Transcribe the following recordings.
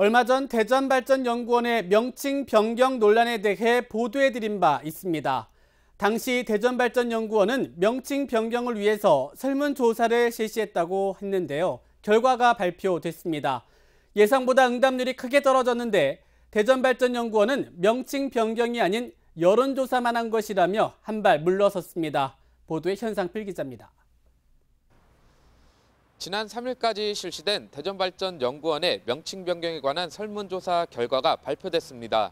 얼마 전 대전발전연구원의 명칭 변경 논란에 대해 보도해드린 바 있습니다. 당시 대전발전연구원은 명칭 변경을 위해서 설문조사를 실시했다고 했는데요. 결과가 발표됐습니다. 예상보다 응답률이 크게 떨어졌는데 대전발전연구원은 명칭 변경이 아닌 여론조사만 한 것이라며 한 발 물러섰습니다. 보도에 현상필 기자입니다. 지난 3일까지 실시된 대전발전연구원의 명칭 변경에 관한 설문조사 결과가 발표됐습니다.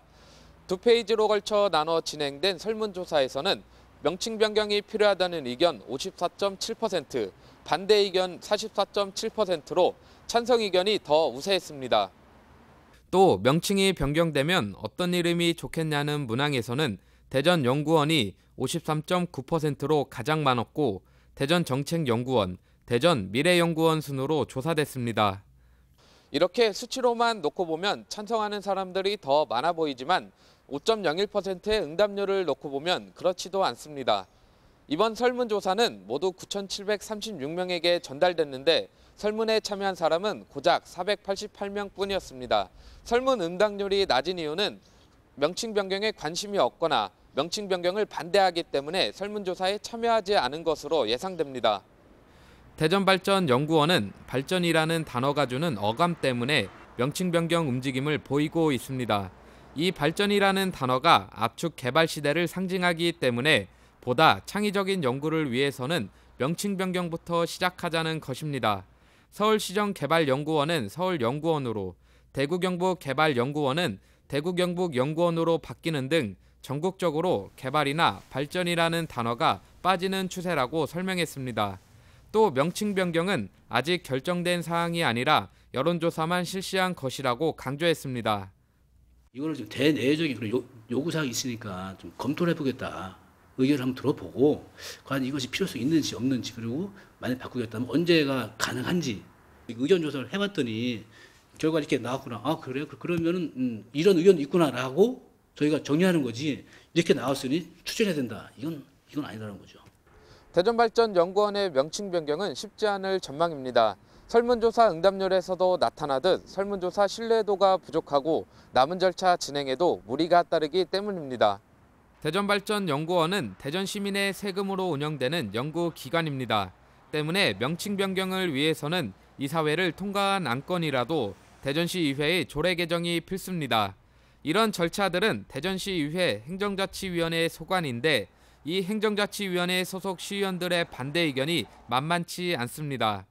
두 페이지로 걸쳐 나눠 진행된 설문조사에서는 명칭 변경이 필요하다는 의견 54.7%, 반대 의견 44.7%로 찬성 의견이 더 우세했습니다. 또 명칭이 변경되면 어떤 이름이 좋겠냐는 문항에서는 대전 연구원이 53.9%로 가장 많았고 대전 정책연구원, 대전 미래연구원 순으로 조사됐습니다. 이렇게 수치로만 놓고 보면 찬성하는 사람들이 더 많아 보이지만 5.01%의 응답률을 놓고 보면 그렇지도 않습니다. 이번 설문조사는 모두 9,736명에게 전달됐는데 설문에 참여한 사람은 고작 488명 뿐이었습니다. 설문 응답률이 낮은 이유는 명칭 변경에 관심이 없거나 명칭 변경을 반대하기 때문에 설문조사에 참여하지 않은 것으로 예상됩니다. 대전발전연구원은 발전이라는 단어가 주는 어감 때문에 명칭 변경 움직임을 보이고 있습니다. 이 발전이라는 단어가 압축 개발 시대를 상징하기 때문에 보다 창의적인 연구를 위해서는 명칭 변경부터 시작하자는 것입니다. 서울시정개발연구원은 서울연구원으로, 대구경북개발연구원은 대구경북연구원으로 바뀌는 등 전국적으로 개발이나 발전이라는 단어가 빠지는 추세라고 설명했습니다. 또 명칭 변경은 아직 결정된 사항이 아니라 여론조사만 실시한 것이라고 강조했습니다. 이거는 좀 대내적인 그런 요구사항이 있으니까 좀 검토를 해보겠다. 의견을 한번 들어보고 과연 이것이 필요성 있는지 없는지 그리고 만약 바꾸겠다면 언제가 가능한지 의견 조사를 해봤더니 결과 이렇게 나왔구나. 아그래 그, 그러면은 음, 이런 의견도 있구나라고 저희가 정리하는 거지 이렇게 나왔으니 추진해야 된다. 이건 이건 아니라는 거죠. 대전발전연구원의 명칭 변경은 쉽지 않을 전망입니다. 설문조사 응답률에서도 나타나듯 설문조사 신뢰도가 부족하고 남은 절차 진행에도 무리가 따르기 때문입니다. 대전발전연구원은 대전시민의 세금으로 운영되는 연구기관입니다. 때문에 명칭 변경을 위해서는 이사회를 통과한 안건이라도 대전시의회의 조례 개정이 필수입니다. 이런 절차들은 대전시의회 행정자치위원회의 소관인데 이 행정자치위원회 소속 시의원들의 반대 의견이 만만치 않습니다.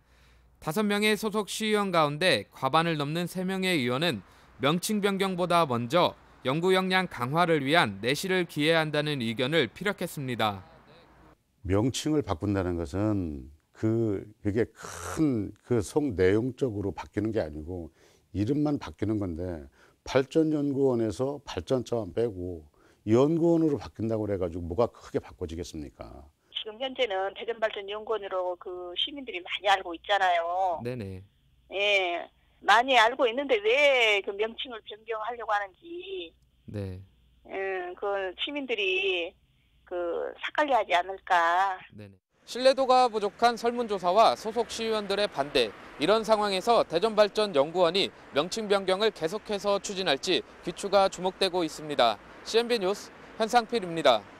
5명의 소속 시의원 가운데 과반을 넘는 3명의 의원은 명칭 변경보다 먼저 연구 역량 강화를 위한 내실을 기해야 한다는 의견을 피력했습니다. 명칭을 바꾼다는 것은 그 그게 큰그속 내용적으로 바뀌는 게 아니고 이름만 바뀌는 건데 발전연구원에서 발전처만 빼고 연구원으로 바뀐다고 그래가지고 뭐가 크게 바꿔지겠습니까? 지금 현재는 대전발전연구원으로 그 시민들이 많이 알고 있잖아요. 네네. 예. 많이 알고 있는데 왜그 명칭을 변경하려고 하는지. 네. 음, 그 시민들이 그 삭갈리하지 않을까. 네네. 신뢰도가 부족한 설문조사와 소속 시의원들의 반대, 이런 상황에서 대전발전연구원이 명칭 변경을 계속해서 추진할지 귀추가 주목되고 있습니다. CNB 뉴스 현상필입니다.